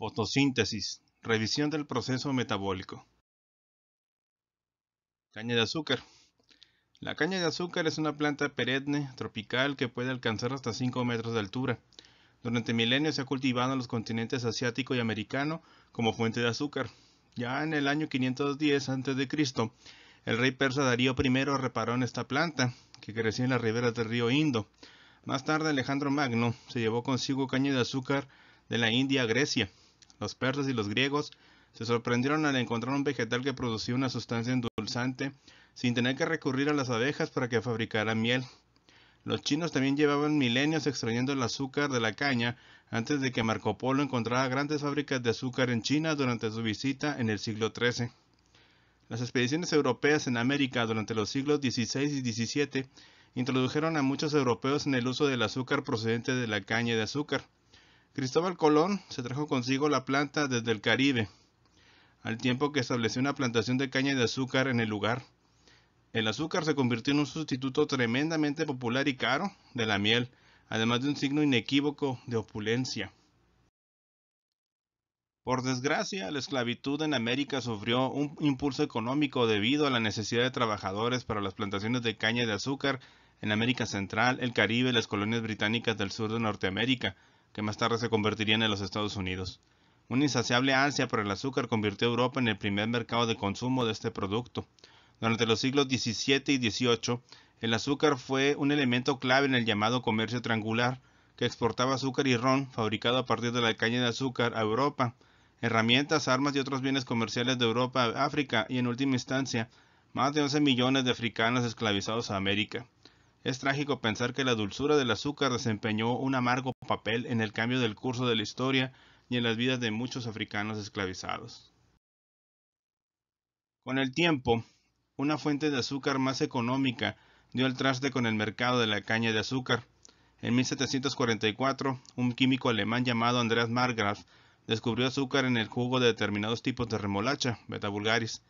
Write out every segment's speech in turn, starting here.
Fotosíntesis. Revisión del proceso metabólico. Caña de azúcar. La caña de azúcar es una planta perenne tropical que puede alcanzar hasta 5 metros de altura. Durante milenios se ha cultivado en los continentes asiático y americano como fuente de azúcar. Ya en el año 510 a.C., el rey persa Darío I reparó en esta planta, que crecía en las riberas del río Indo. Más tarde Alejandro Magno se llevó consigo caña de azúcar de la India a Grecia, los persas y los griegos se sorprendieron al encontrar un vegetal que producía una sustancia endulzante sin tener que recurrir a las abejas para que fabricaran miel. Los chinos también llevaban milenios extrayendo el azúcar de la caña antes de que Marco Polo encontrara grandes fábricas de azúcar en China durante su visita en el siglo XIII. Las expediciones europeas en América durante los siglos XVI y XVII introdujeron a muchos europeos en el uso del azúcar procedente de la caña de azúcar. Cristóbal Colón se trajo consigo la planta desde el Caribe, al tiempo que estableció una plantación de caña de azúcar en el lugar. El azúcar se convirtió en un sustituto tremendamente popular y caro de la miel, además de un signo inequívoco de opulencia. Por desgracia, la esclavitud en América sufrió un impulso económico debido a la necesidad de trabajadores para las plantaciones de caña de azúcar en América Central, el Caribe y las colonias británicas del sur de Norteamérica, que más tarde se convertirían en los Estados Unidos. Una insaciable ansia por el azúcar convirtió a Europa en el primer mercado de consumo de este producto. Durante los siglos XVII y XVIII, el azúcar fue un elemento clave en el llamado comercio triangular, que exportaba azúcar y ron fabricado a partir de la caña de azúcar a Europa, herramientas, armas y otros bienes comerciales de Europa a África y en última instancia, más de 11 millones de africanos esclavizados a América. Es trágico pensar que la dulzura del azúcar desempeñó un amargo papel en el cambio del curso de la historia y en las vidas de muchos africanos esclavizados. Con el tiempo, una fuente de azúcar más económica dio el traste con el mercado de la caña de azúcar. En 1744, un químico alemán llamado Andreas Margraf descubrió azúcar en el jugo de determinados tipos de remolacha, beta vulgaris.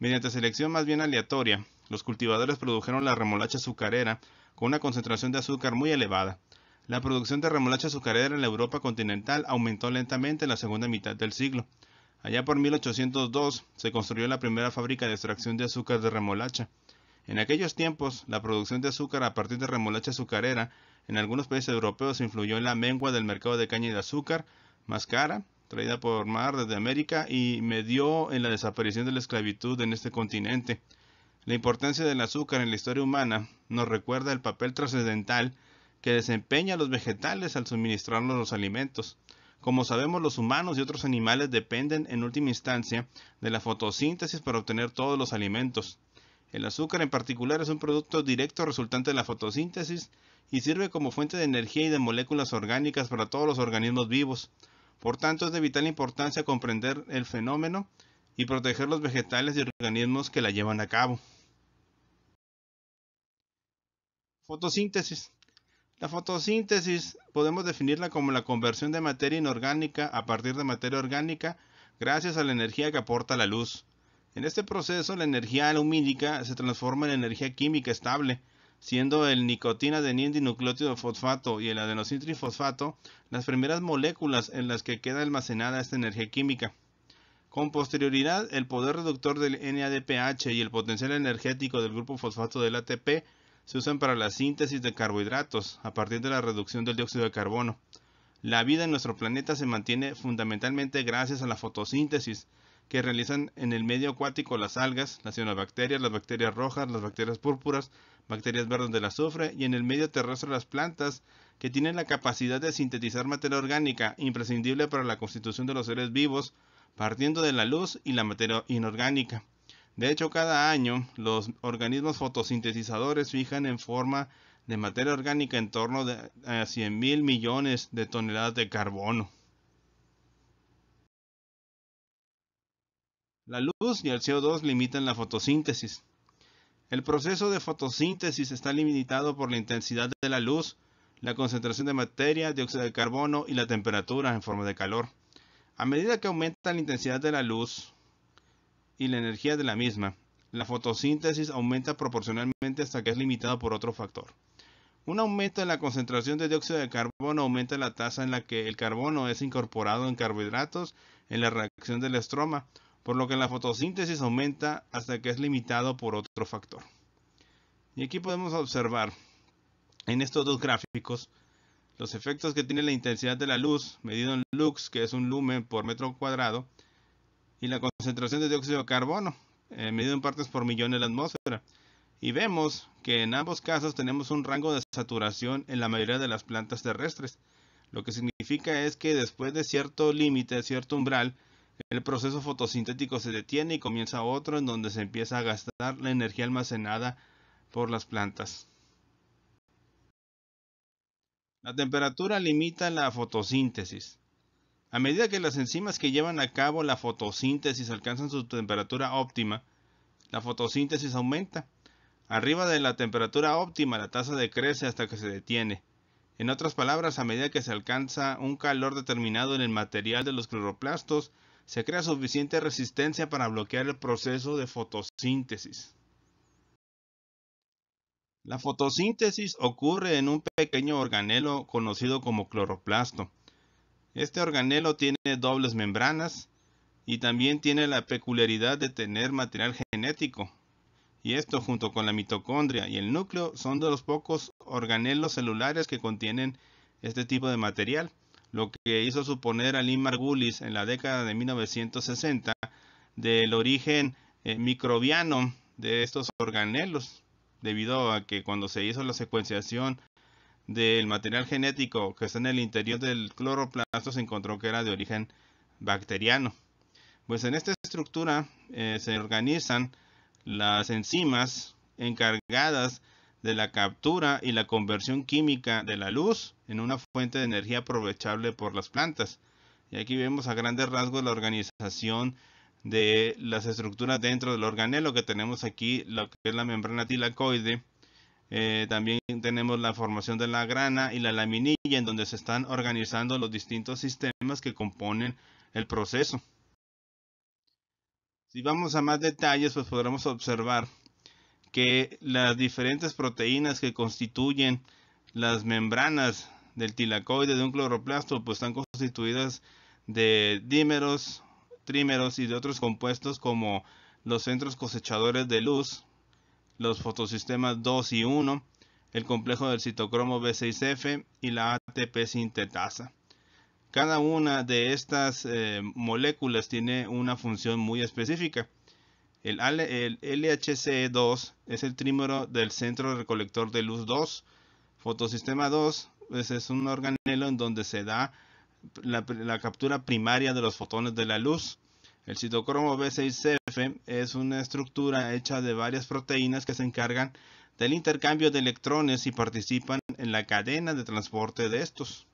Mediante selección más bien aleatoria, los cultivadores produjeron la remolacha azucarera con una concentración de azúcar muy elevada. La producción de remolacha azucarera en la Europa continental aumentó lentamente en la segunda mitad del siglo. Allá por 1802 se construyó la primera fábrica de extracción de azúcar de remolacha. En aquellos tiempos, la producción de azúcar a partir de remolacha azucarera en algunos países europeos influyó en la mengua del mercado de caña de azúcar, más cara, traída por mar desde América y medió en la desaparición de la esclavitud en este continente. La importancia del azúcar en la historia humana nos recuerda el papel trascendental que desempeñan los vegetales al suministrarnos los alimentos. Como sabemos, los humanos y otros animales dependen en última instancia de la fotosíntesis para obtener todos los alimentos. El azúcar en particular es un producto directo resultante de la fotosíntesis y sirve como fuente de energía y de moléculas orgánicas para todos los organismos vivos. Por tanto, es de vital importancia comprender el fenómeno y proteger los vegetales y organismos que la llevan a cabo. Fotosíntesis. La fotosíntesis podemos definirla como la conversión de materia inorgánica a partir de materia orgánica gracias a la energía que aporta la luz. En este proceso la energía lumínica se transforma en energía química estable, siendo el nicotina de fosfato y el adenosintrifosfato trifosfato las primeras moléculas en las que queda almacenada esta energía química. Con posterioridad, el poder reductor del NADPH y el potencial energético del grupo fosfato del ATP se usan para la síntesis de carbohidratos a partir de la reducción del dióxido de carbono. La vida en nuestro planeta se mantiene fundamentalmente gracias a la fotosíntesis que realizan en el medio acuático las algas, las cianobacterias, las bacterias rojas, las bacterias púrpuras, bacterias verdes del azufre y en el medio terrestre las plantas que tienen la capacidad de sintetizar materia orgánica imprescindible para la constitución de los seres vivos partiendo de la luz y la materia inorgánica. De hecho, cada año los organismos fotosintetizadores fijan en forma de materia orgánica en torno a 100 mil millones de toneladas de carbono. La luz y el CO2 limitan la fotosíntesis. El proceso de fotosíntesis está limitado por la intensidad de la luz, la concentración de materia, dióxido de carbono y la temperatura en forma de calor. A medida que aumenta la intensidad de la luz, y la energía de la misma. La fotosíntesis aumenta proporcionalmente hasta que es limitado por otro factor. Un aumento en la concentración de dióxido de carbono aumenta la tasa en la que el carbono es incorporado en carbohidratos en la reacción del estroma, por lo que la fotosíntesis aumenta hasta que es limitado por otro factor. Y aquí podemos observar en estos dos gráficos los efectos que tiene la intensidad de la luz, medido en lux, que es un lumen por metro cuadrado, y la concentración de dióxido de carbono, eh, medido en partes por millón en la atmósfera. Y vemos que en ambos casos tenemos un rango de saturación en la mayoría de las plantas terrestres. Lo que significa es que después de cierto límite, cierto umbral, el proceso fotosintético se detiene y comienza otro en donde se empieza a gastar la energía almacenada por las plantas. La temperatura limita la fotosíntesis. A medida que las enzimas que llevan a cabo la fotosíntesis alcanzan su temperatura óptima, la fotosíntesis aumenta. Arriba de la temperatura óptima la tasa decrece hasta que se detiene. En otras palabras, a medida que se alcanza un calor determinado en el material de los cloroplastos, se crea suficiente resistencia para bloquear el proceso de fotosíntesis. La fotosíntesis ocurre en un pequeño organelo conocido como cloroplasto. Este organelo tiene dobles membranas y también tiene la peculiaridad de tener material genético. Y esto junto con la mitocondria y el núcleo son de los pocos organelos celulares que contienen este tipo de material, lo que hizo suponer a Lynn Margulis en la década de 1960 del origen eh, microbiano de estos organelos, debido a que cuando se hizo la secuenciación del material genético que está en el interior del cloroplasto se encontró que era de origen bacteriano. Pues en esta estructura eh, se organizan las enzimas encargadas de la captura y la conversión química de la luz en una fuente de energía aprovechable por las plantas. Y aquí vemos a grandes rasgos la organización de las estructuras dentro del organelo que tenemos aquí, lo que es la membrana tilacoide, eh, también tenemos la formación de la grana y la laminilla en donde se están organizando los distintos sistemas que componen el proceso. Si vamos a más detalles, pues podremos observar que las diferentes proteínas que constituyen las membranas del tilacoide de un cloroplasto pues están constituidas de dímeros, trímeros y de otros compuestos como los centros cosechadores de luz, los fotosistemas 2 y 1, el complejo del citocromo B6F y la ATP sintetasa. Cada una de estas eh, moléculas tiene una función muy específica. El, lhc LHCE2 es el trímero del centro recolector de luz 2. Fotosistema 2 pues, es un organelo en donde se da la captura primaria de los fotones de la luz. El citocromo b 6 cf es una estructura hecha de varias proteínas que se encargan del intercambio de electrones y participan en la cadena de transporte de estos.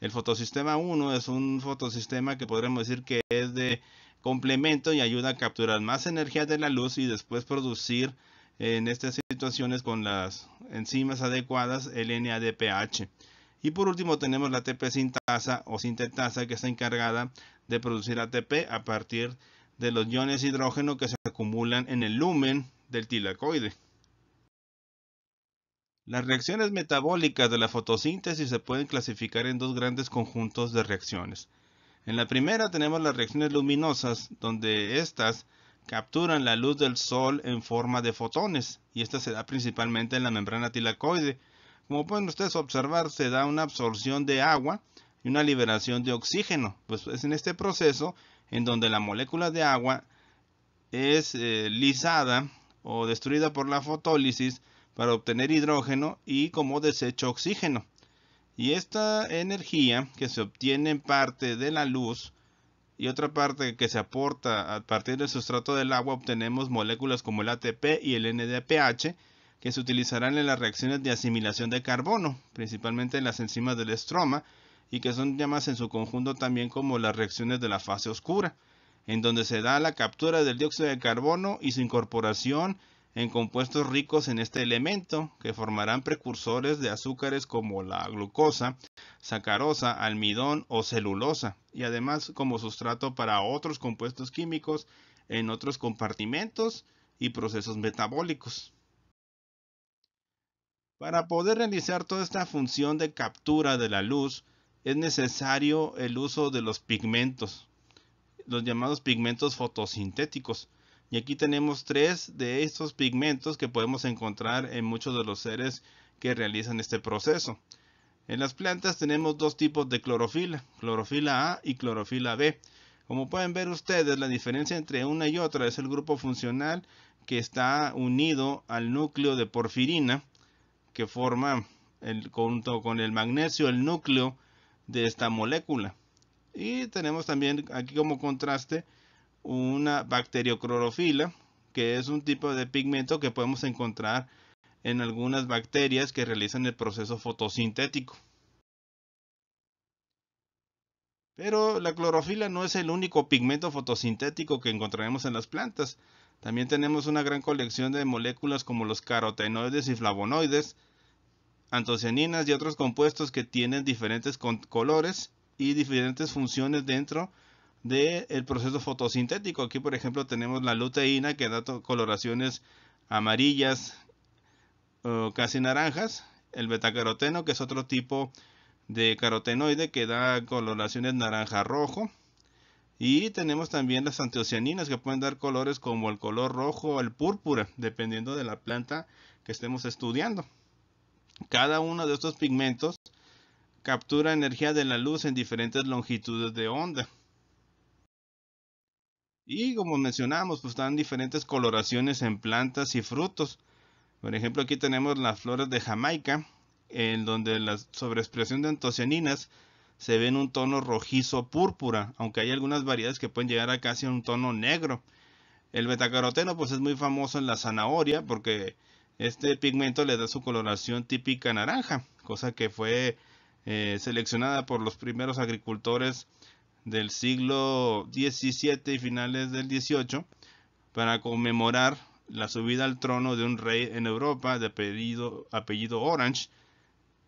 El fotosistema 1 es un fotosistema que podremos decir que es de complemento y ayuda a capturar más energía de la luz y después producir en estas situaciones con las enzimas adecuadas el NADPH. Y por último tenemos la TP sintasa o sintetasa que está encargada de producir ATP a partir de los iones hidrógeno que se acumulan en el lumen del tilacoide. Las reacciones metabólicas de la fotosíntesis se pueden clasificar en dos grandes conjuntos de reacciones. En la primera tenemos las reacciones luminosas, donde éstas capturan la luz del sol en forma de fotones, y esta se da principalmente en la membrana tilacoide. Como pueden ustedes observar, se da una absorción de agua y una liberación de oxígeno. Pues es en este proceso en donde la molécula de agua es eh, lisada o destruida por la fotólisis para obtener hidrógeno y como desecho oxígeno. Y esta energía que se obtiene en parte de la luz y otra parte que se aporta a partir del sustrato del agua obtenemos moléculas como el ATP y el NDPH que se utilizarán en las reacciones de asimilación de carbono, principalmente en las enzimas del estroma, y que son llamadas en su conjunto también como las reacciones de la fase oscura, en donde se da la captura del dióxido de carbono y su incorporación en compuestos ricos en este elemento, que formarán precursores de azúcares como la glucosa, sacarosa, almidón o celulosa, y además como sustrato para otros compuestos químicos en otros compartimentos y procesos metabólicos. Para poder realizar toda esta función de captura de la luz, es necesario el uso de los pigmentos, los llamados pigmentos fotosintéticos. Y aquí tenemos tres de estos pigmentos que podemos encontrar en muchos de los seres que realizan este proceso. En las plantas tenemos dos tipos de clorofila, clorofila A y clorofila B. Como pueden ver ustedes, la diferencia entre una y otra es el grupo funcional que está unido al núcleo de porfirina, que forma el, junto con el magnesio el núcleo de esta molécula. Y tenemos también aquí como contraste una bacterioclorofila, que es un tipo de pigmento que podemos encontrar en algunas bacterias que realizan el proceso fotosintético. Pero la clorofila no es el único pigmento fotosintético que encontraremos en las plantas. También tenemos una gran colección de moléculas como los carotenoides y flavonoides, antocianinas y otros compuestos que tienen diferentes colores y diferentes funciones dentro del proceso fotosintético. Aquí, por ejemplo, tenemos la luteína que da coloraciones amarillas, o casi naranjas. El betacaroteno, que es otro tipo de carotenoide que da coloraciones naranja-rojo. Y tenemos también las antocianinas que pueden dar colores como el color rojo o el púrpura, dependiendo de la planta que estemos estudiando. Cada uno de estos pigmentos captura energía de la luz en diferentes longitudes de onda. Y como mencionamos, pues están diferentes coloraciones en plantas y frutos. Por ejemplo, aquí tenemos las flores de Jamaica, en donde la sobreexpresión de antocianinas se ve en un tono rojizo púrpura, aunque hay algunas variedades que pueden llegar a casi un tono negro. El betacaroteno pues es muy famoso en la zanahoria porque este pigmento le da su coloración típica naranja, cosa que fue eh, seleccionada por los primeros agricultores del siglo XVII y finales del XVIII para conmemorar la subida al trono de un rey en Europa de apellido, apellido Orange,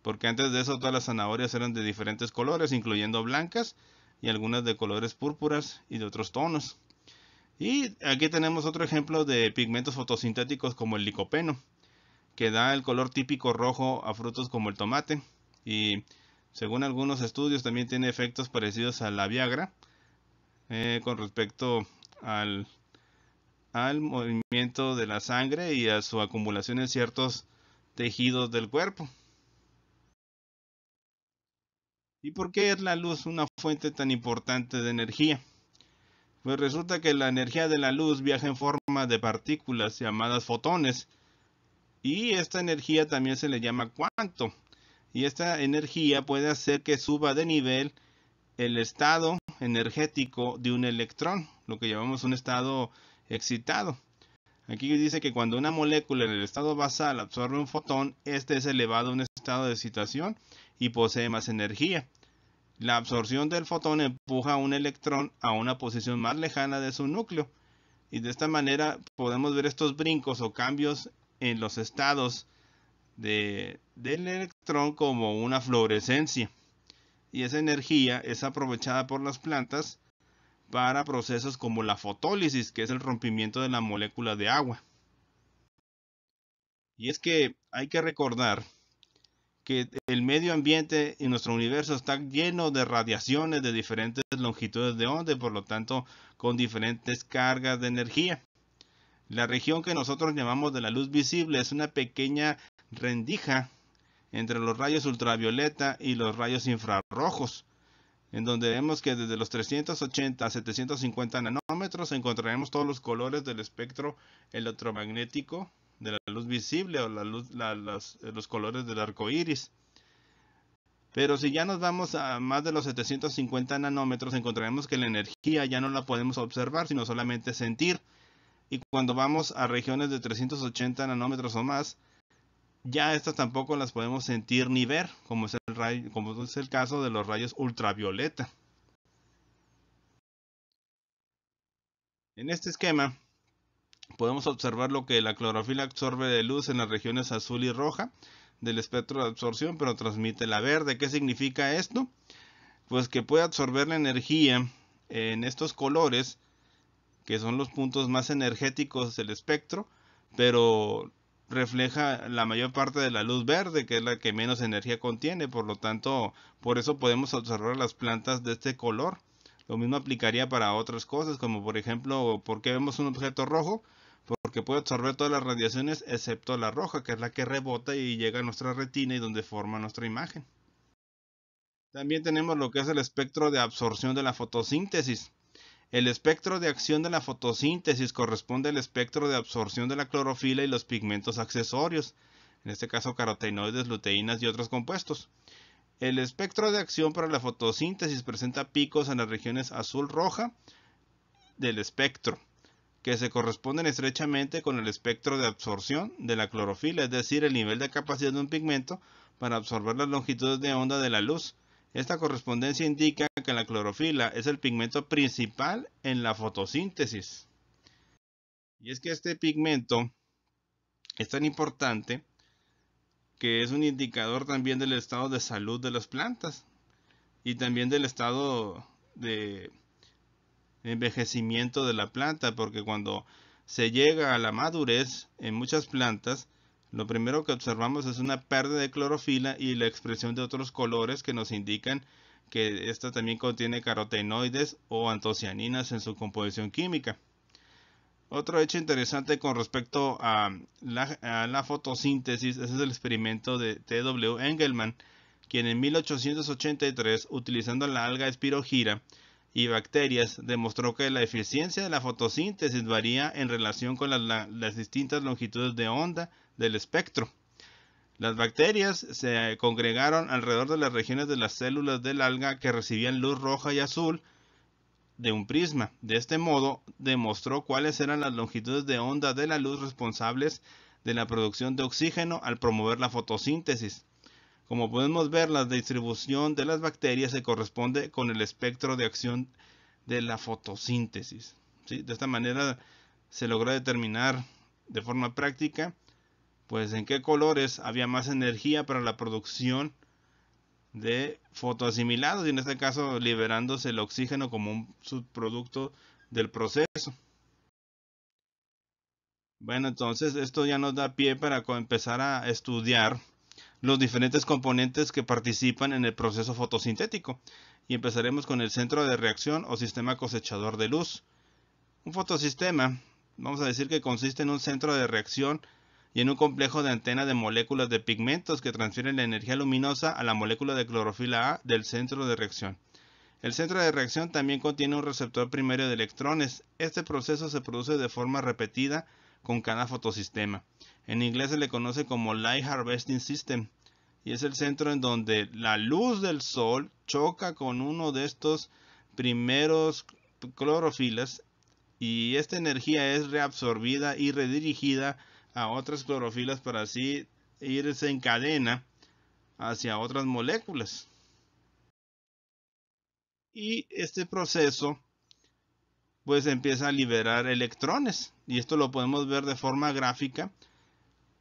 porque antes de eso todas las zanahorias eran de diferentes colores, incluyendo blancas y algunas de colores púrpuras y de otros tonos. Y aquí tenemos otro ejemplo de pigmentos fotosintéticos como el licopeno que da el color típico rojo a frutos como el tomate y según algunos estudios también tiene efectos parecidos a la Viagra eh, con respecto al, al movimiento de la sangre y a su acumulación en ciertos tejidos del cuerpo. ¿Y por qué es la luz una fuente tan importante de energía? Pues resulta que la energía de la luz viaja en forma de partículas llamadas fotones, y esta energía también se le llama cuánto. Y esta energía puede hacer que suba de nivel el estado energético de un electrón, lo que llamamos un estado excitado. Aquí dice que cuando una molécula en el estado basal absorbe un fotón, este es elevado a un estado de excitación y posee más energía. La absorción del fotón empuja a un electrón a una posición más lejana de su núcleo. Y de esta manera podemos ver estos brincos o cambios en los estados del electrón como una fluorescencia y esa energía es aprovechada por las plantas para procesos como la fotólisis, que es el rompimiento de la molécula de agua. Y es que hay que recordar que el medio ambiente y nuestro universo está lleno de radiaciones de diferentes longitudes de onda por lo tanto con diferentes cargas de energía. La región que nosotros llamamos de la luz visible es una pequeña rendija entre los rayos ultravioleta y los rayos infrarrojos, en donde vemos que desde los 380 a 750 nanómetros encontraremos todos los colores del espectro electromagnético de la luz visible o los colores del arco iris. Pero si ya nos vamos a más de los 750 nanómetros, encontraremos que la energía ya no la podemos observar, sino solamente sentir y cuando vamos a regiones de 380 nanómetros o más, ya estas tampoco las podemos sentir ni ver, como es el, como es el caso de los rayos ultravioleta. En este esquema podemos observar lo que la clorofila absorbe de luz en las regiones azul y roja del espectro de absorción, pero transmite la verde. ¿Qué significa esto? Pues que puede absorber la energía en estos colores que son los puntos más energéticos del espectro, pero refleja la mayor parte de la luz verde, que es la que menos energía contiene, por lo tanto, por eso podemos observar las plantas de este color. Lo mismo aplicaría para otras cosas, como por ejemplo, ¿por qué vemos un objeto rojo? Porque puede absorber todas las radiaciones excepto la roja, que es la que rebota y llega a nuestra retina y donde forma nuestra imagen. También tenemos lo que es el espectro de absorción de la fotosíntesis. El espectro de acción de la fotosíntesis corresponde al espectro de absorción de la clorofila y los pigmentos accesorios, en este caso carotenoides, luteínas y otros compuestos. El espectro de acción para la fotosíntesis presenta picos en las regiones azul-roja del espectro, que se corresponden estrechamente con el espectro de absorción de la clorofila, es decir, el nivel de capacidad de un pigmento para absorber las longitudes de onda de la luz esta correspondencia indica que la clorofila es el pigmento principal en la fotosíntesis. Y es que este pigmento es tan importante que es un indicador también del estado de salud de las plantas y también del estado de envejecimiento de la planta, porque cuando se llega a la madurez en muchas plantas, lo primero que observamos es una pérdida de clorofila y la expresión de otros colores que nos indican que esta también contiene carotenoides o antocianinas en su composición química. Otro hecho interesante con respecto a la, fotosíntesis es el experimento de T.W. Engelmann, quien en 1883, utilizando la alga espirogira y bacterias, demostró que la eficiencia de la fotosíntesis varía en relación con las distintas longitudes de onda del espectro. Las bacterias se congregaron alrededor de las regiones de las células del alga que recibían luz roja y azul de un prisma. De este modo, demostró cuáles eran las longitudes de onda de la luz responsables de la producción de oxígeno al promover la fotosíntesis. Como podemos ver, la distribución de las bacterias se corresponde con el espectro de acción de la fotosíntesis. De esta manera se logró determinar de forma práctica pues en qué colores había más energía para la producción de fotoasimilados y en este caso liberándose el oxígeno como un subproducto del proceso. Bueno, entonces esto ya nos da pie para empezar a estudiar los diferentes componentes que participan en el proceso fotosintético y empezaremos con el centro de reacción o sistema cosechador de luz. Un fotosistema, vamos a decir que consiste en un centro de reacción y en un complejo de antena de moléculas de pigmentos que transfieren la energía luminosa a la molécula de clorofila A del centro de reacción. El centro de reacción también contiene un receptor primario de electrones. Este proceso se produce de forma repetida con cada fotosistema. En inglés se le conoce como Light Harvesting System y es el centro en donde la luz del sol choca con uno de estos primeros clorofilas y esta energía es reabsorbida y redirigida a otras clorofilas para así irse en cadena hacia otras moléculas. Y este proceso pues empieza a liberar electrones y esto lo podemos ver de forma gráfica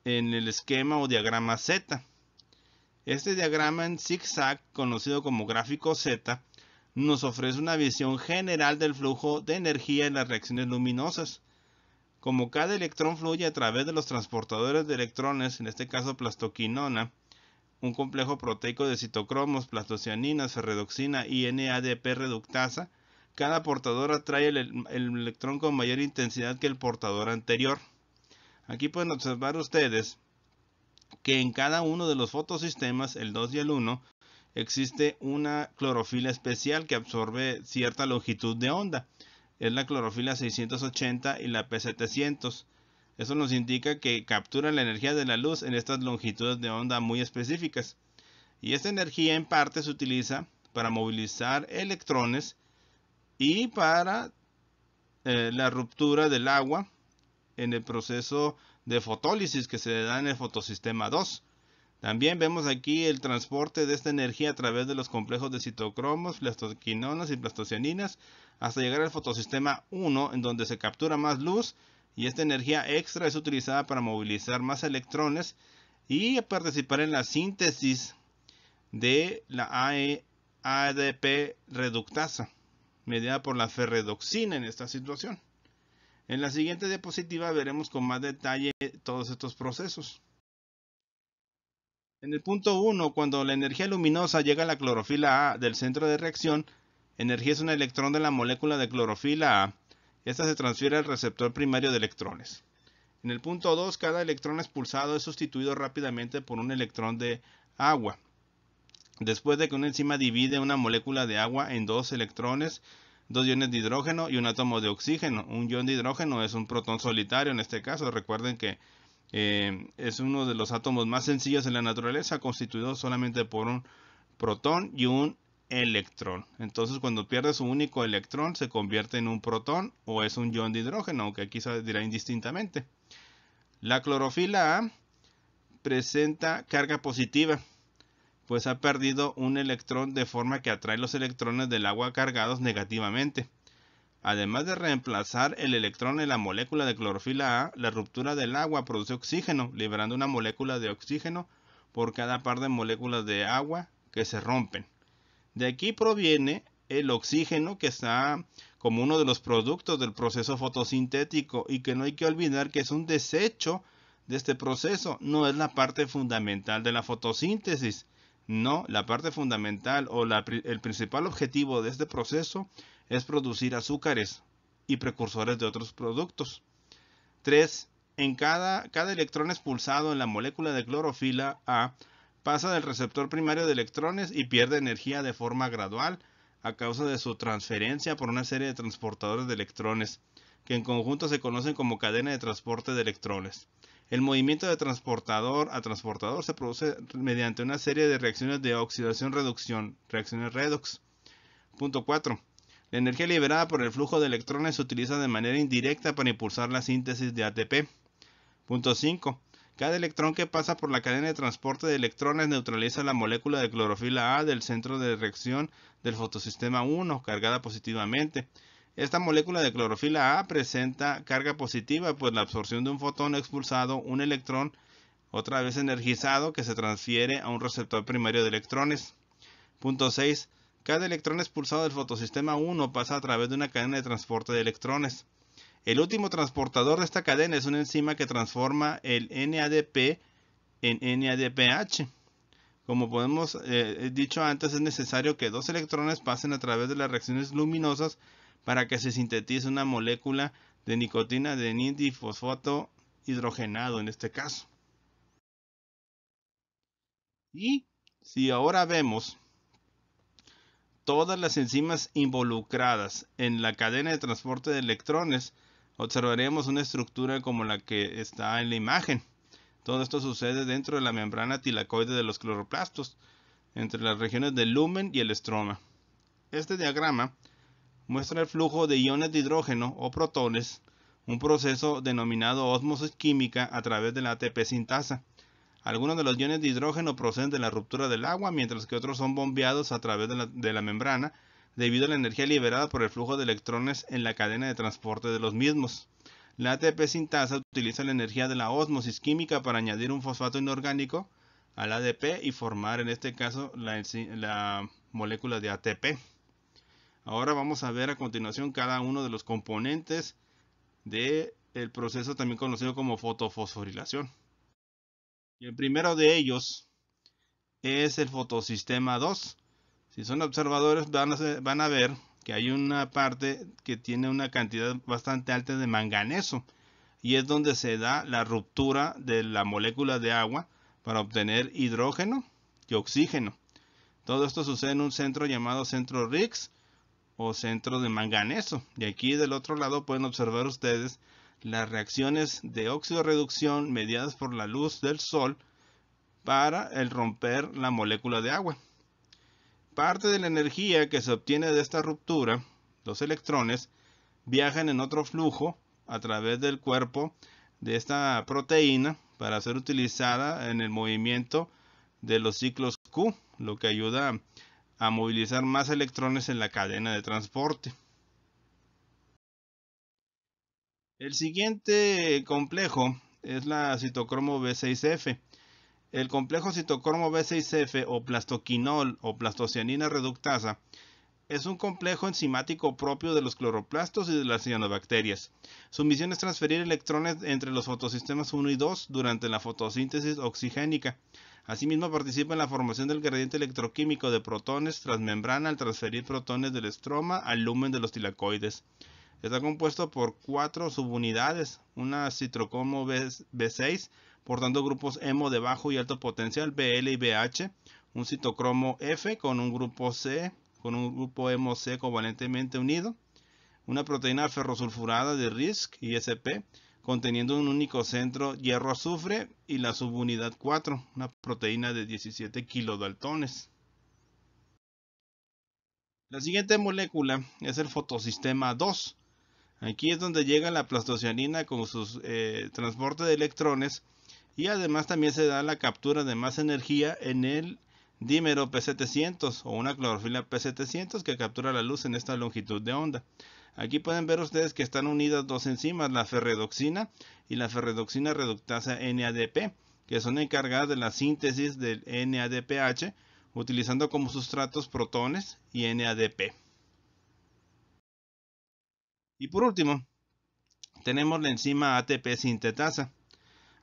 en el esquema o diagrama Z. Este diagrama en zigzag, conocido como gráfico Z, nos ofrece una visión general del flujo de energía en las reacciones luminosas. Como cada electrón fluye a través de los transportadores de electrones, en este caso plastoquinona, un complejo proteico de citocromos, plastocianina, ferredoxina y NADP reductasa, cada portador atrae el, electrón con mayor intensidad que el portador anterior. Aquí pueden observar ustedes que en cada uno de los fotosistemas, el 2 y el 1, existe una clorofila especial que absorbe cierta longitud de onda es la clorofila 680 y la P700. Eso nos indica que capturan la energía de la luz en estas longitudes de onda muy específicas. Y esta energía en parte se utiliza para movilizar electrones y para eh, la ruptura del agua en el proceso de fotólisis que se da en el fotosistema 2. También vemos aquí el transporte de esta energía a través de los complejos de citocromos, plastoquinonas y plastocianinas hasta llegar al fotosistema 1 en donde se captura más luz y esta energía extra es utilizada para movilizar más electrones y participar en la síntesis de la ADP e reductasa mediada por la ferredoxina en esta situación. En la siguiente diapositiva veremos con más detalle todos estos procesos. En el punto 1, cuando la energía luminosa llega a la clorofila A del centro de reacción, energía es un electrón de la molécula de clorofila A. Esta se transfiere al receptor primario de electrones. En el punto 2, cada electrón expulsado es sustituido rápidamente por un electrón de agua. Después de que una enzima divide una molécula de agua en dos electrones, dos iones de hidrógeno y un átomo de oxígeno. Un ion de hidrógeno es un protón solitario en este caso. Recuerden que eh, es uno de los átomos más sencillos en la naturaleza, constituido solamente por un protón y un electrón. Entonces, cuando pierde su único electrón, se convierte en un protón o es un ion de hidrógeno, aunque aquí se dirá indistintamente. La clorofila A presenta carga positiva, pues ha perdido un electrón de forma que atrae los electrones del agua cargados negativamente. Además de reemplazar el electrón en la molécula de clorofila A, la ruptura del agua produce oxígeno, liberando una molécula de oxígeno por cada par de moléculas de agua que se rompen. De aquí proviene el oxígeno que está como uno de los productos del proceso fotosintético y que no hay que olvidar que es un desecho de este proceso, no es la parte fundamental de la fotosíntesis. No, la parte fundamental o el principal objetivo de este proceso es producir azúcares y precursores de otros productos. 3. En cada, electrón expulsado en la molécula de clorofila A pasa del receptor primario de electrones y pierde energía de forma gradual a causa de su transferencia por una serie de transportadores de electrones, que en conjunto se conocen como cadena de transporte de electrones. El movimiento de transportador a transportador se produce mediante una serie de reacciones de oxidación-reducción, reacciones redox. 4. La energía liberada por el flujo de electrones se utiliza de manera indirecta para impulsar la síntesis de ATP. Punto 5. Cada electrón que pasa por la cadena de transporte de electrones neutraliza la molécula de clorofila A del centro de reacción del fotosistema 1, cargada positivamente. Esta molécula de clorofila A presenta carga positiva, pues la absorción de un fotón expulsado, un electrón, otra vez energizado, que se transfiere a un receptor primario de electrones. Punto 6. Cada electrón expulsado del fotosistema 1 pasa a través de una cadena de transporte de electrones. El último transportador de esta cadena es una enzima que transforma el NADP en NADPH. Como podemos eh, dicho antes, es necesario que dos electrones pasen a través de las reacciones luminosas para que se sintetice una molécula de nicotina de nidifosfato hidrogenado en este caso. Y si ahora vemos todas las enzimas involucradas en la cadena de transporte de electrones, observaremos una estructura como la que está en la imagen. Todo esto sucede dentro de la membrana tilacoide de los cloroplastos, entre las regiones del lumen y el estroma. Este diagrama muestra el flujo de iones de hidrógeno o protones, un proceso denominado osmosis química a través de la ATP sintasa. Algunos de los iones de hidrógeno proceden de la ruptura del agua, mientras que otros son bombeados a través de la, membrana debido a la energía liberada por el flujo de electrones en la cadena de transporte de los mismos. La ATP sintasa utiliza la energía de la ósmosis química para añadir un fosfato inorgánico al ADP y formar en este caso la, molécula de ATP. Ahora vamos a ver a continuación cada uno de los componentes del proceso también conocido como fotofosforilación. Y el primero de ellos es el fotosistema 2. Si son observadores van a, van a ver que hay una parte que tiene una cantidad bastante alta de manganeso y es donde se da la ruptura de la molécula de agua para obtener hidrógeno y oxígeno. Todo esto sucede en un centro llamado centro Riggs o centro de manganeso. Y aquí del otro lado pueden observar ustedes las reacciones de óxido reducción mediadas por la luz del sol para el romper la molécula de agua. Parte de la energía que se obtiene de esta ruptura, los electrones, viajan en otro flujo a través del cuerpo de esta proteína para ser utilizada en el movimiento de los ciclos Q, lo que ayuda a movilizar más electrones en la cadena de transporte. El siguiente complejo es la citocromo B6F. El complejo citocromo B6F o plastoquinol o plastocianina reductasa es un complejo enzimático propio de los cloroplastos y de las cianobacterias. Su misión es transferir electrones entre los fotosistemas 1 y 2 durante la fotosíntesis oxigénica. Asimismo participa en la formación del gradiente electroquímico de protones transmembrana al transferir protones del estroma al lumen de los tilacoides. Está compuesto por cuatro subunidades, una citrocomo B6, portando grupos hemo de bajo y alto potencial, BL y BH, un citocromo F con un grupo C, con un grupo hemo C covalentemente unido, una proteína ferrosulfurada de RISC y SP, conteniendo un único centro hierro-azufre y la subunidad 4, una proteína de 17 kilodaltones. La siguiente molécula es el fotosistema 2, Aquí es donde llega la plastocianina con sus eh, transporte de electrones y además también se da la captura de más energía en el dímero P700 o una clorofila P700 que captura la luz en esta longitud de onda. Aquí pueden ver ustedes que están unidas dos enzimas, la ferredoxina y la ferredoxina reductasa NADP, que son encargadas de la síntesis del NADPH utilizando como sustratos protones y NADP. Y por último, tenemos la enzima ATP sintetasa.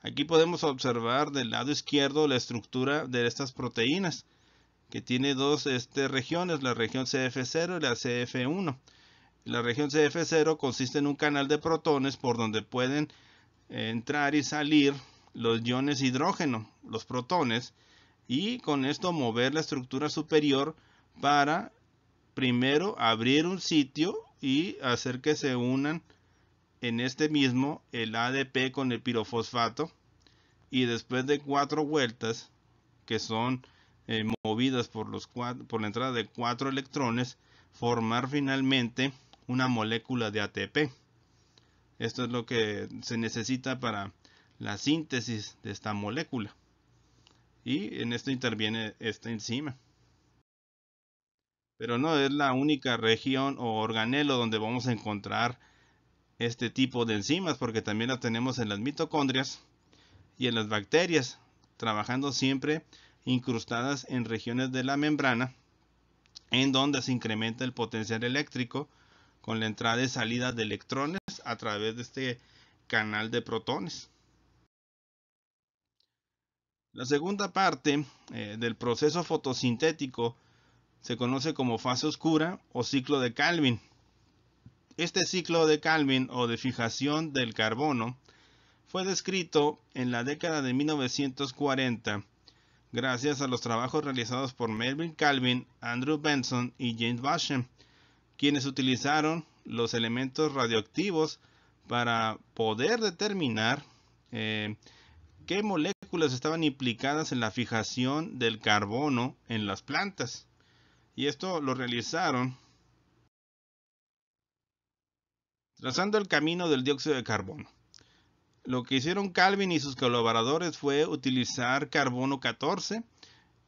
Aquí podemos observar del lado izquierdo la estructura de estas proteínas, que tiene dos este, regiones, la región CF0 y la CF1. La región CF0 consiste en un canal de protones por donde pueden eh, entrar y salir los iones hidrógeno, los protones, y con esto mover la estructura superior para primero abrir un sitio y hacer que se unan en este mismo el ADP con el pirofosfato y después de cuatro vueltas que son eh, movidas por, los por la entrada de cuatro electrones formar finalmente una molécula de ATP. Esto es lo que se necesita para la síntesis de esta molécula. Y en esto interviene esta enzima pero no es la única región o organelo donde vamos a encontrar este tipo de enzimas porque también las tenemos en las mitocondrias y en las bacterias trabajando siempre incrustadas en regiones de la membrana en donde se incrementa el potencial eléctrico con la entrada y salida de electrones a través de este canal de protones. La segunda parte eh, del proceso fotosintético se conoce como fase oscura o ciclo de Calvin. Este ciclo de Calvin o de fijación del carbono fue descrito en la década de 1940 gracias a los trabajos realizados por Melvin Calvin, Andrew Benson y James Basham, quienes utilizaron los elementos radioactivos para poder determinar eh, qué moléculas estaban implicadas en la fijación del carbono en las plantas y esto lo realizaron trazando el camino del dióxido de carbono. Lo que hicieron Calvin y sus colaboradores fue utilizar carbono 14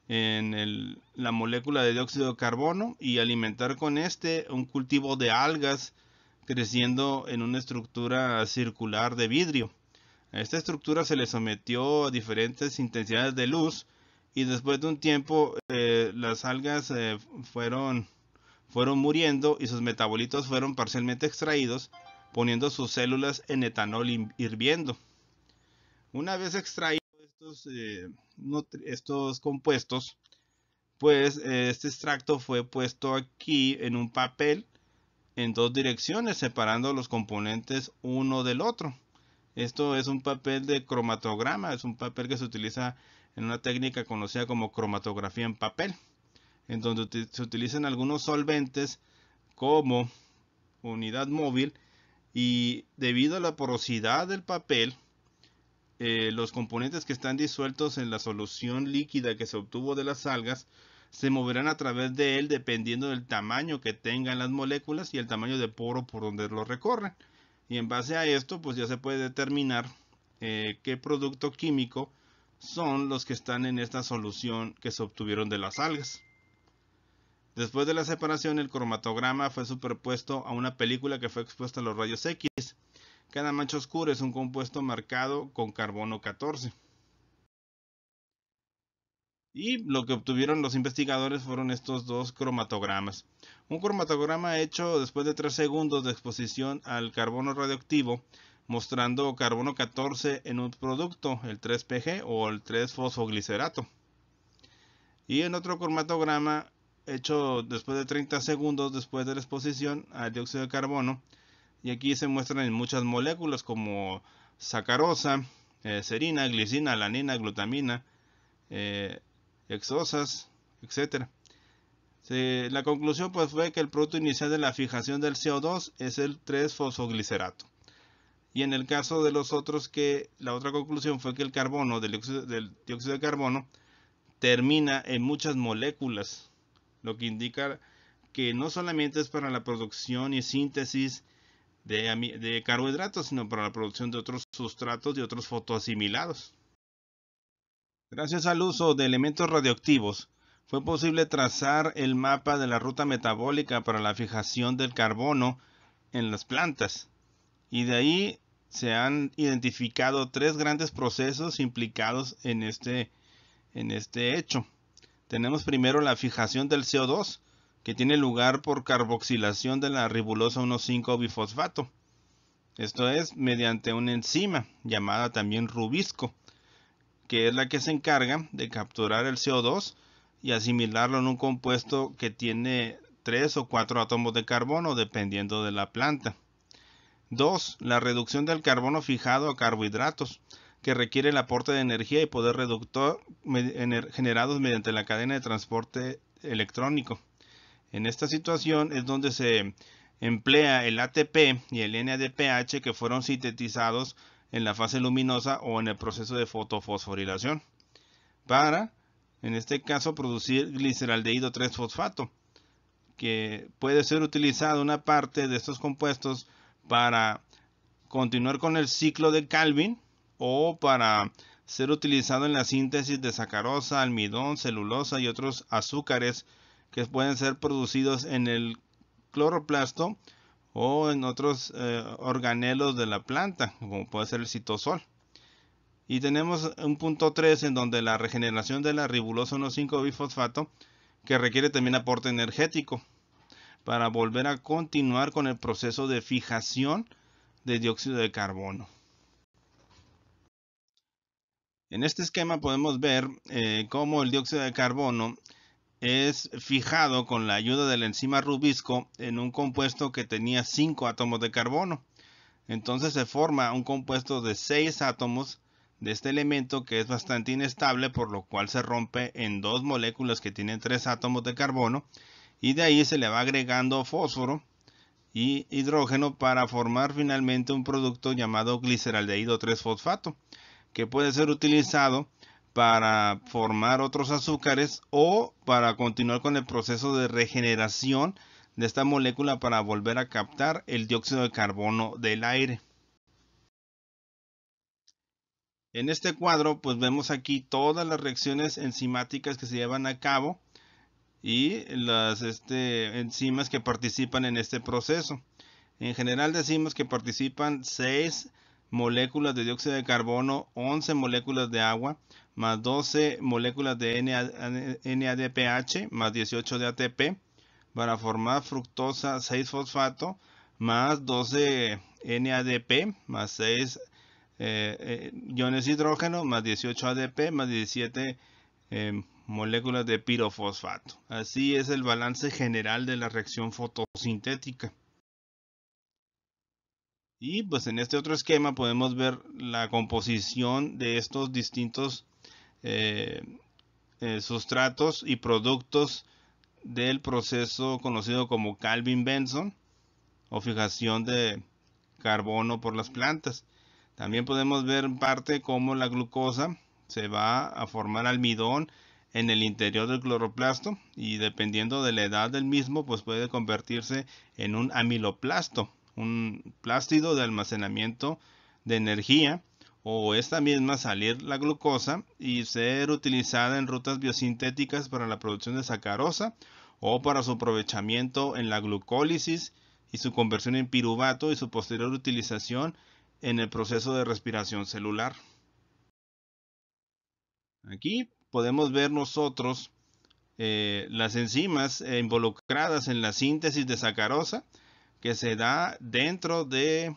en la molécula de dióxido de carbono y alimentar con este un cultivo de algas creciendo en una estructura circular de vidrio. A esta estructura se le sometió a diferentes intensidades de luz y después de un tiempo eh, las algas eh, fueron, fueron muriendo y sus metabolitos fueron parcialmente extraídos poniendo sus células en etanol hirviendo. Una vez extraídos estos, eh, estos compuestos, pues este extracto fue puesto aquí en un papel en dos direcciones separando los componentes uno del otro. Esto es un papel de cromatograma, es un papel que se utiliza en una técnica conocida como cromatografía en papel, en donde se utilizan algunos solventes como unidad móvil y debido a la porosidad del papel, eh, los componentes que están disueltos en la solución líquida que se obtuvo de las algas se moverán a través de él dependiendo del tamaño que tengan las moléculas y el tamaño de poro por donde lo recorren. Y en base a esto, pues ya se puede determinar eh, qué producto químico son los que están en esta solución que se obtuvieron de las algas. Después de la separación, el cromatograma fue superpuesto a una película que fue expuesta a los rayos X. Cada mancha oscura es un compuesto marcado con carbono 14. Y lo que obtuvieron los investigadores fueron estos dos cromatogramas. Un cromatograma hecho después de 3 segundos de exposición al carbono radioactivo mostrando carbono 14 en un producto, el 3PG o el 3-fosfoglicerato. Y en otro cromatograma hecho después de 30 segundos después de la exposición al dióxido de carbono. Y aquí se muestran muchas moléculas como sacarosa, eh, serina, glicina, alanina, glutamina, eh, exosas, etc. la conclusión pues, fue que el producto inicial de la fijación del CO2 es el 3-fosfoglicerato. Y en el caso de los otros que la otra conclusión fue que el carbono, del dióxido, del dióxido de carbono, termina en muchas moléculas, lo que indica que no solamente es para la producción y síntesis de, de carbohidratos, sino para la producción de otros sustratos y otros fotoasimilados. Gracias al uso de elementos radioactivos, fue posible trazar el mapa de la ruta metabólica para la fijación del carbono en las plantas. Y de ahí se han identificado tres grandes procesos implicados en este, en este hecho. Tenemos primero la fijación del CO2, que tiene lugar por carboxilación de la ribulosa 1,5-bifosfato. Esto es mediante una enzima llamada también rubisco, que es la que se encarga de capturar el CO2 y asimilarlo en un compuesto que tiene tres o cuatro átomos de carbono, dependiendo de la planta. 2. La reducción del carbono fijado a carbohidratos, que requiere el aporte de energía y poder reductor generados mediante la cadena de transporte electrónico. En esta situación es donde se emplea el ATP y el NADPH que fueron sintetizados en la fase luminosa o en el proceso de fotofosforilación para, en este caso, producir gliceraldehído 3-fosfato, que puede ser utilizado una parte de estos compuestos para continuar con el ciclo de Calvin o para ser utilizado en la síntesis de sacarosa, almidón, celulosa y otros azúcares que pueden ser producidos en el cloroplasto o en otros eh, organelos de la planta, como puede ser el citosol. Y tenemos un punto 3 en donde la regeneración de la ribulosa 1,5 bifosfato que requiere también aporte energético para volver a continuar con el proceso de fijación de dióxido de carbono. En este esquema podemos ver eh, cómo el dióxido de carbono es fijado con la ayuda de la enzima rubisco en un compuesto que tenía 5 átomos de carbono. Entonces se forma un compuesto de 6 átomos de este elemento que es bastante inestable por lo cual se rompe en dos moléculas que tienen 3 átomos de carbono y de ahí se le va agregando fósforo y hidrógeno para formar finalmente un producto llamado gliceraldehído 3-fosfato, que puede ser utilizado para formar otros azúcares o para continuar con el proceso de regeneración de esta molécula para volver a captar el dióxido de carbono del aire. En este cuadro pues vemos aquí todas las reacciones enzimáticas que se llevan a cabo y las este, enzimas que participan en este proceso. En general decimos que participan 6 moléculas de dióxido de carbono, 11 moléculas de agua, más 12 moléculas de NADPH, más 18 de ATP, para formar fructosa 6-fosfato, más 12 NADP, más 6 eh, eh, iones hidrógeno, más 18 ADP, más 17 eh, em, moléculas de pirofosfato. Así es el balance general de la reacción fotosintética. Y pues en este otro esquema podemos ver la composición de estos distintos eh, eh, sustratos y productos del proceso conocido como Calvin-Benson o fijación de carbono por las plantas. También podemos ver en parte cómo la glucosa se va a formar almidón en el interior del cloroplasto y dependiendo de la edad del mismo pues puede convertirse en un amiloplasto, un plástido de almacenamiento de energía o esta misma salir la glucosa y ser utilizada en rutas biosintéticas para la producción de sacarosa o para su aprovechamiento en la glucólisis y su conversión en piruvato y su posterior utilización en el proceso de respiración celular. Aquí podemos ver nosotros eh, las enzimas eh, involucradas en la síntesis de sacarosa que se da dentro de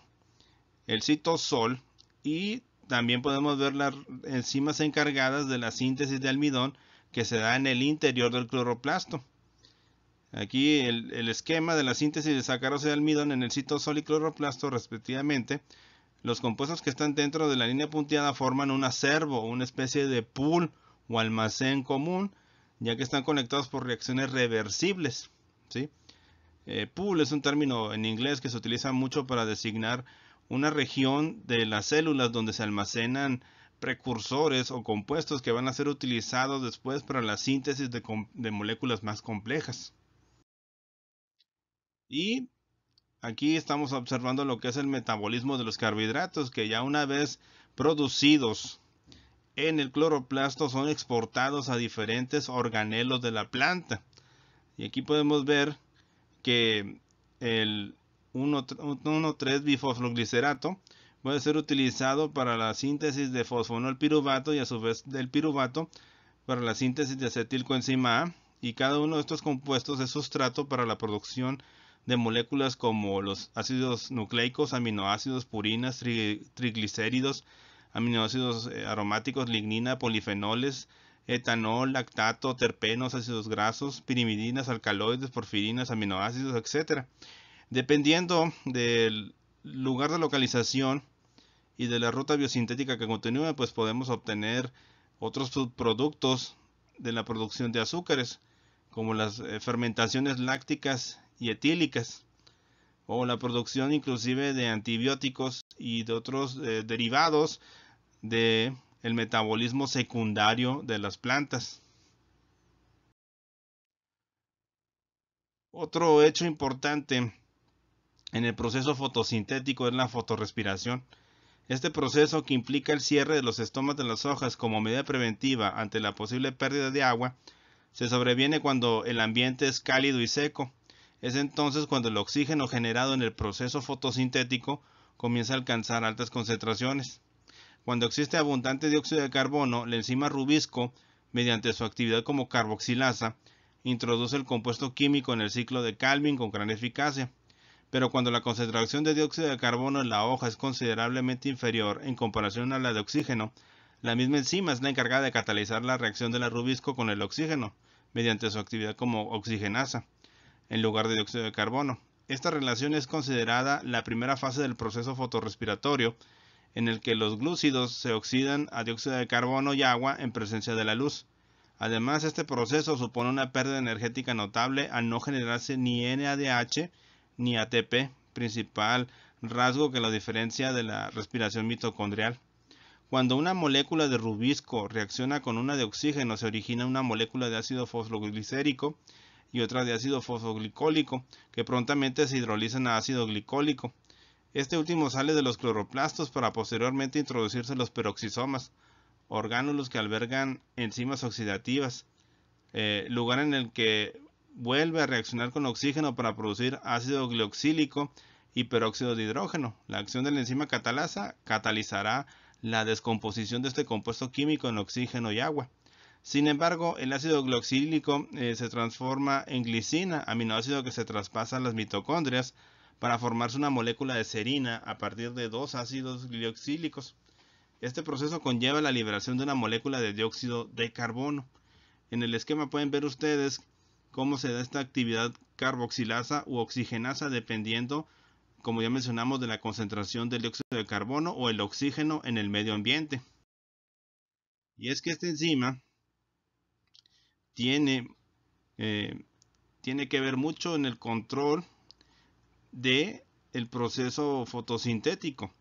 el citosol y también podemos ver las enzimas encargadas de la síntesis de almidón que se da en el interior del cloroplasto. Aquí el, esquema de la síntesis de sacarosa y almidón en el citosol y cloroplasto respectivamente. Los compuestos que están dentro de la línea punteada forman un acervo, una especie de pool o almacén común, ya que están conectados por reacciones reversibles. Eh, pool es un término en inglés que se utiliza mucho para designar una región de las células donde se almacenan precursores o compuestos que van a ser utilizados después para la síntesis de moléculas más complejas. Y aquí estamos observando lo que es el metabolismo de los carbohidratos, que ya una vez producidos en el cloroplasto son exportados a diferentes organelos de la planta. Y aquí podemos ver que el 1,3 bifosfoglicerato puede ser utilizado para la síntesis de fosfonol piruvato y a su vez del piruvato para la síntesis de acetilcoenzima A y cada uno de estos compuestos es sustrato para la producción de moléculas como los ácidos nucleicos, aminoácidos, purinas, triglicéridos, aminoácidos eh, aromáticos, lignina, polifenoles, etanol, lactato, terpenos, ácidos grasos, pirimidinas, alcaloides, porfirinas, aminoácidos, etc. Dependiendo del lugar de localización y de la ruta biosintética que continúe, pues podemos obtener otros subproductos de la producción de azúcares, como las eh, fermentaciones lácticas y etílicas, o la producción inclusive de antibióticos y de otros eh, derivados de el metabolismo secundario de las plantas. Otro hecho importante en el proceso fotosintético es la fotorrespiración. Este proceso que implica el cierre de los estomas de las hojas como medida preventiva ante la posible pérdida de agua, se sobreviene cuando el ambiente es cálido y seco. Es entonces cuando el oxígeno generado en el proceso fotosintético comienza a alcanzar altas concentraciones. Cuando existe abundante dióxido de carbono, la enzima rubisco, mediante su actividad como carboxilasa, introduce el compuesto químico en el ciclo de Calvin con gran eficacia. Pero cuando la concentración de dióxido de carbono en la hoja es considerablemente inferior en comparación a la de oxígeno, la misma enzima es la encargada de catalizar la reacción de la rubisco con el oxígeno, mediante su actividad como oxigenasa, en lugar de dióxido de carbono. Esta relación es considerada la primera fase del proceso fotorrespiratorio en el que los glúcidos se oxidan a dióxido de carbono y agua en presencia de la luz. Además, este proceso supone una pérdida energética notable al no generarse ni NADH ni ATP, principal rasgo que lo diferencia de la respiración mitocondrial. Cuando una molécula de rubisco reacciona con una de oxígeno, se origina una molécula de ácido fosfoglicérico y otra de ácido fosfoglicólico, que prontamente se hidrolizan a ácido glicólico. Este último sale de los cloroplastos para posteriormente introducirse los peroxisomas, orgánulos que albergan enzimas oxidativas, eh, lugar en el que vuelve a reaccionar con oxígeno para producir ácido glioxílico y peróxido de hidrógeno. La acción de la enzima catalasa catalizará la descomposición de este compuesto químico en oxígeno y agua. Sin embargo, el ácido glioxílico eh, se transforma en glicina, aminoácido que se traspasa a las mitocondrias para formarse una molécula de serina a partir de dos ácidos glioxílicos. Este proceso conlleva la liberación de una molécula de dióxido de carbono. En el esquema pueden ver ustedes cómo se da esta actividad carboxilasa u oxigenasa dependiendo, como ya mencionamos, de la concentración del dióxido de carbono o el oxígeno en el medio ambiente. Y es que esta enzima tiene, eh, tiene que ver mucho en el control de el proceso fotosintético.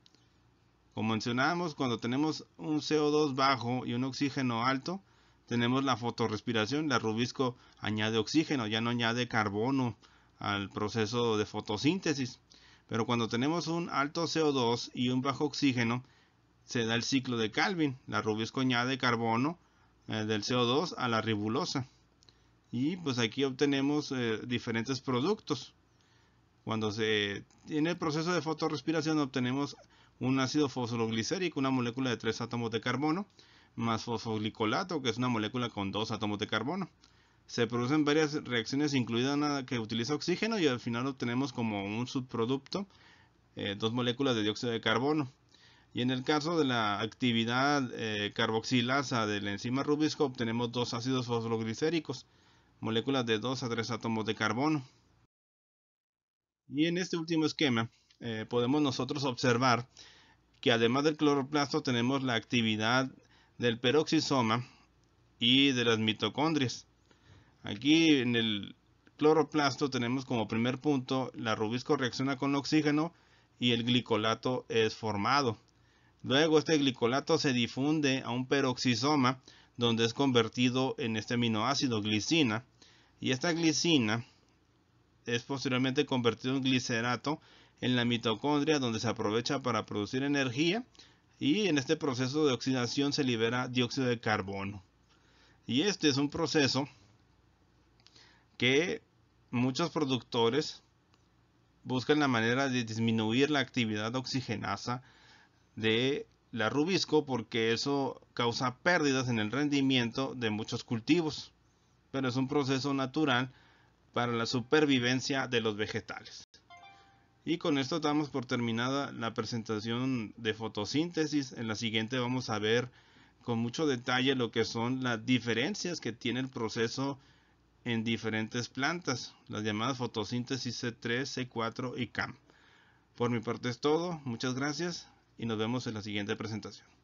Como mencionábamos, cuando tenemos un CO2 bajo y un oxígeno alto, tenemos la fotorrespiración, la rubisco añade oxígeno, ya no añade carbono al proceso de fotosíntesis. Pero cuando tenemos un alto CO2 y un bajo oxígeno, se da el ciclo de Calvin. La rubisco añade carbono eh, del CO2 a la ribulosa. Y pues aquí obtenemos eh, diferentes productos. Cuando se tiene el proceso de fotorrespiración obtenemos un ácido fosfoglicérico, una molécula de tres átomos de carbono, más fosfoglicolato, que es una molécula con dos átomos de carbono. Se producen varias reacciones, incluida una que utiliza oxígeno, y al final obtenemos como un subproducto eh, dos moléculas de dióxido de carbono. Y en el caso de la actividad eh, carboxilasa de la enzima rubisco, obtenemos dos ácidos fosfoglicéricos, moléculas de dos a tres átomos de carbono. Y en este último esquema eh, podemos nosotros observar que además del cloroplasto tenemos la actividad del peroxisoma y de las mitocondrias. Aquí en el cloroplasto tenemos como primer punto la rubisco reacciona con oxígeno y el glicolato es formado. Luego este glicolato se difunde a un peroxisoma donde es convertido en este aminoácido glicina y esta glicina es posteriormente convertido en glicerato en la mitocondria donde se aprovecha para producir energía y en este proceso de oxidación se libera dióxido de carbono. Y este es un proceso que muchos productores buscan la manera de disminuir la actividad oxigenasa de la rubisco porque eso causa pérdidas en el rendimiento de muchos cultivos. Pero es un proceso natural para la supervivencia de los vegetales. Y con esto damos por terminada la presentación de fotosíntesis. En la siguiente vamos a ver con mucho detalle lo que son las diferencias que tiene el proceso en diferentes plantas, las llamadas fotosíntesis C3, C4 y CAM. Por mi parte es todo, muchas gracias y nos vemos en la siguiente presentación.